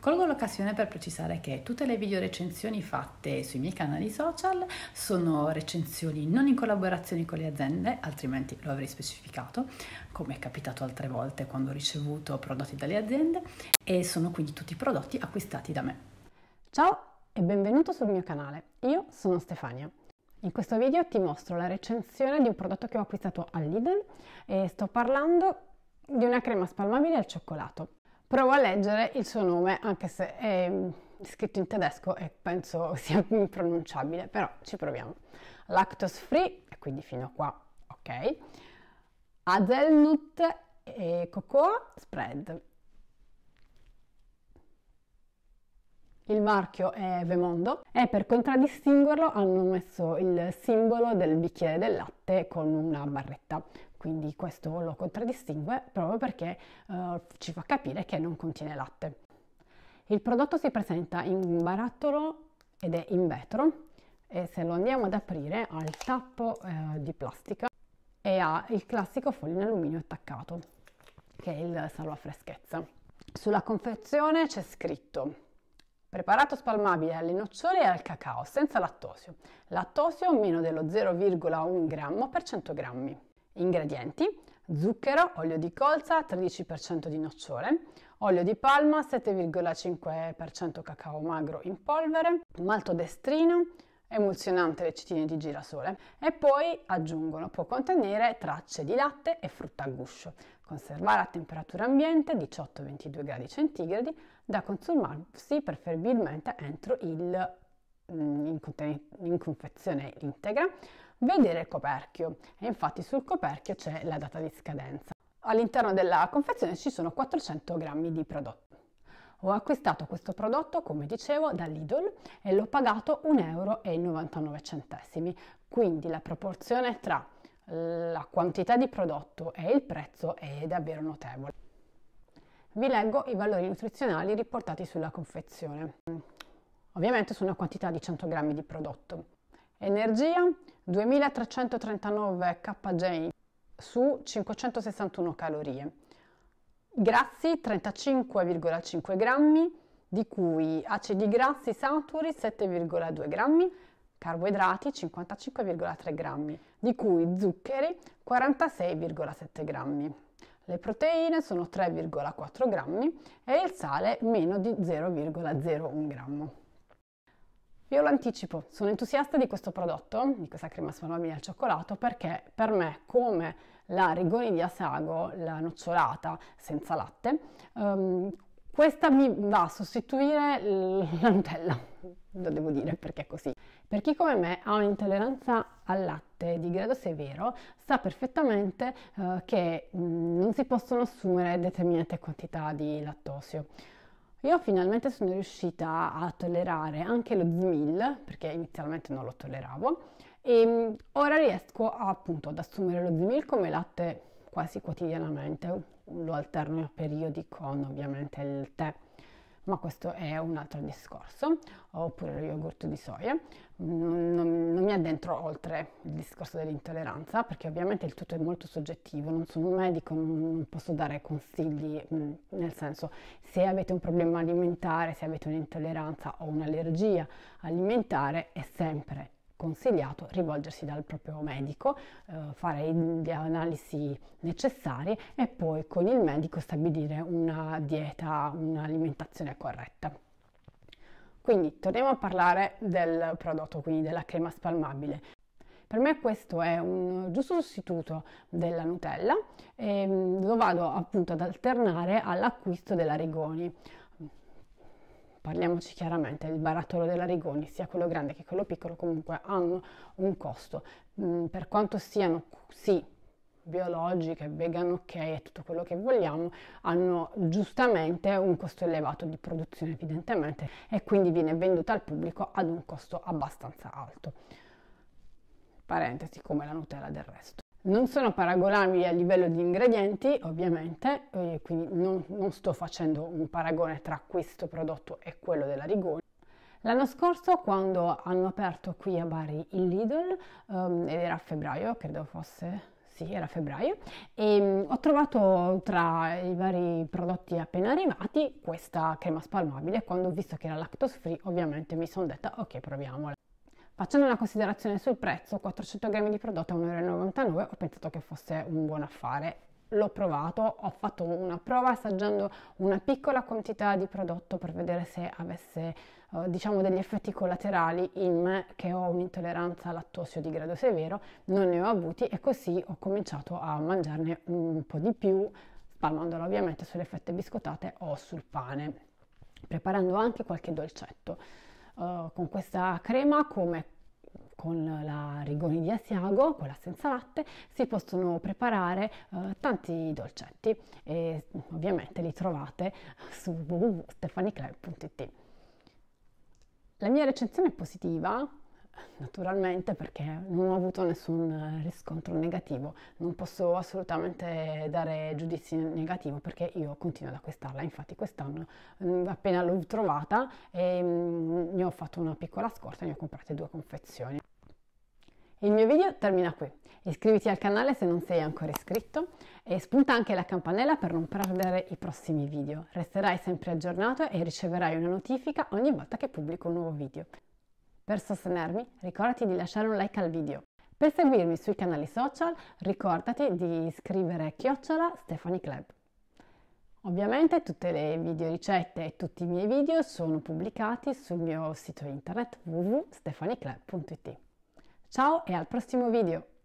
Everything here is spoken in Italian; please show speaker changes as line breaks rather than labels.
Colgo l'occasione per precisare che tutte le video recensioni fatte sui miei canali social sono recensioni non in collaborazione con le aziende, altrimenti lo avrei specificato, come è capitato altre volte quando ho ricevuto prodotti dalle aziende, e sono quindi tutti prodotti acquistati da me. Ciao e benvenuto sul mio canale, io sono Stefania. In questo video ti mostro la recensione di un prodotto che ho acquistato al Lidl e sto parlando di una crema spalmabile al cioccolato. Provo a leggere il suo nome, anche se è mm, scritto in tedesco e penso sia impronunciabile, però ci proviamo. Lactose free, e quindi fino a qua, ok. Hazelnut e cocoa spread. Il marchio è Vemondo e per contraddistinguerlo hanno messo il simbolo del bicchiere del latte con una barretta. Quindi questo lo contraddistingue proprio perché eh, ci fa capire che non contiene latte. Il prodotto si presenta in barattolo ed è in vetro e se lo andiamo ad aprire ha il tappo eh, di plastica e ha il classico foglio in alluminio attaccato che è il salva freschezza. Sulla confezione c'è scritto Preparato spalmabile alle nocciole e al cacao, senza lattosio. Lattosio meno dello 0,1 grammo per 100 grammi. Ingredienti: zucchero, olio di colza 13% di nocciole, olio di palma 7,5% cacao magro in polvere, maltodestrina, emulsionante lecitine di girasole e poi aggiungono può contenere tracce di latte e frutta a guscio. Conservare a temperatura ambiente 18-22 gradi centigradi da consumarsi preferibilmente entro il mm, in, in confezione integra. Vedere il coperchio e infatti sul coperchio c'è la data di scadenza. All'interno della confezione ci sono 400 grammi di prodotto. Ho acquistato questo prodotto, come dicevo, da Lidl e l'ho pagato 1,99 euro, quindi la proporzione tra la quantità di prodotto e il prezzo è davvero notevole. Vi leggo i valori nutrizionali riportati sulla confezione. Ovviamente su una quantità di 100 grammi di prodotto. Energia 2339 kJ su 561 calorie. Grassi 35,5 grammi, di cui acidi grassi saturi 7,2 grammi, carboidrati 55,3 grammi, di cui zuccheri 46,7 grammi. Le proteine sono 3,4 grammi e il sale meno di 0,01 grammo. Io lo anticipo, sono entusiasta di questo prodotto, di questa crema spalmabile al cioccolato, perché per me, come la rigoni di Asago, la nocciolata senza latte, um, questa mi va a sostituire la Nutella lo devo dire perché è così. Per chi come me ha un'intolleranza al latte di grado severo, sa perfettamente eh, che mh, mm, non si possono assumere determinate quantità di lattosio. Io finalmente sono riuscita a tollerare anche lo zmil, perché inizialmente non lo tolleravo, e mh, mm, ora riesco appunto ad assumere lo zmil come latte quasi quotidianamente, lo alterno a periodi con ovviamente il tè ma questo è un altro discorso, oppure lo yogurt di soia. Non, non, mi addentro oltre il discorso dell'intolleranza, perché ovviamente il tutto è molto soggettivo, non sono un medico, non posso dare consigli, mm, nel senso se avete un problema alimentare, se avete un'intolleranza o un'allergia alimentare, è sempre consigliato rivolgersi dal proprio medico, eh, fare le analisi necessarie e poi con il medico stabilire una dieta, un'alimentazione corretta. Quindi torniamo a parlare del prodotto, quindi della crema spalmabile. Per me questo è un giusto sostituto della Nutella e mm, lo vado appunto ad alternare all'acquisto della Regoni parliamoci chiaramente, il barattolo della Rigoni, sia quello grande che quello piccolo, comunque hanno un costo. Mm, per quanto siano sì biologiche, vegan ok e tutto quello che vogliamo, hanno giustamente un costo elevato di produzione evidentemente e quindi viene venduta al pubblico ad un costo abbastanza alto. Parentesi come la Nutella del resto non sono paragonabili a livello di ingredienti, ovviamente, quindi non, non sto facendo un paragone tra questo prodotto e quello della Rigoni. L'anno scorso, quando hanno aperto qui a Bari il Lidl, um, ed era a febbraio, credo fosse sì, era a febbraio, e um, ho trovato tra i vari prodotti appena arrivati questa crema spalmabile. Quando ho visto che era lactose free, ovviamente mi sono detta ok, proviamola. Facendo una considerazione sul prezzo, 400 grammi di prodotto a 1,99 euro, ho pensato che fosse un buon affare. L'ho provato, ho fatto una prova assaggiando una piccola quantità di prodotto per vedere se avesse eh, diciamo degli effetti collaterali in me che ho un'intolleranza al lattosio di grado severo, non ne ho avuti e così ho cominciato a mangiarne un po' di più, spalmandola ovviamente sulle fette biscottate o sul pane, preparando anche qualche dolcetto. Eh, con questa crema come con la Rigoni di Asiago, quella senza latte, si possono preparare uh, tanti dolcetti e ovviamente li trovate su www.stefaniclub.it. La mia recensione è positiva, naturalmente perché non ho avuto nessun eh, riscontro negativo, non posso assolutamente dare giudizi negativi perché io continuo ad acquistarla, infatti quest'anno mm, appena l'ho trovata e ehm, ne ho fatto una piccola scorta e ne ho comprate due confezioni. Il mio video termina qui, iscriviti al canale se non sei ancora iscritto e spunta anche la campanella per non perdere i prossimi video, resterai sempre aggiornato e riceverai una notifica ogni volta che pubblico un nuovo video. Per sostenermi ricordati di lasciare un like al video. Per seguirmi sui canali social ricordati di iscrivere chiocciola Stefani Club. Ovviamente tutte le videoricette e tutti i miei video sono pubblicati sul mio sito internet www.stefaniclub.it. Ciao e al prossimo video!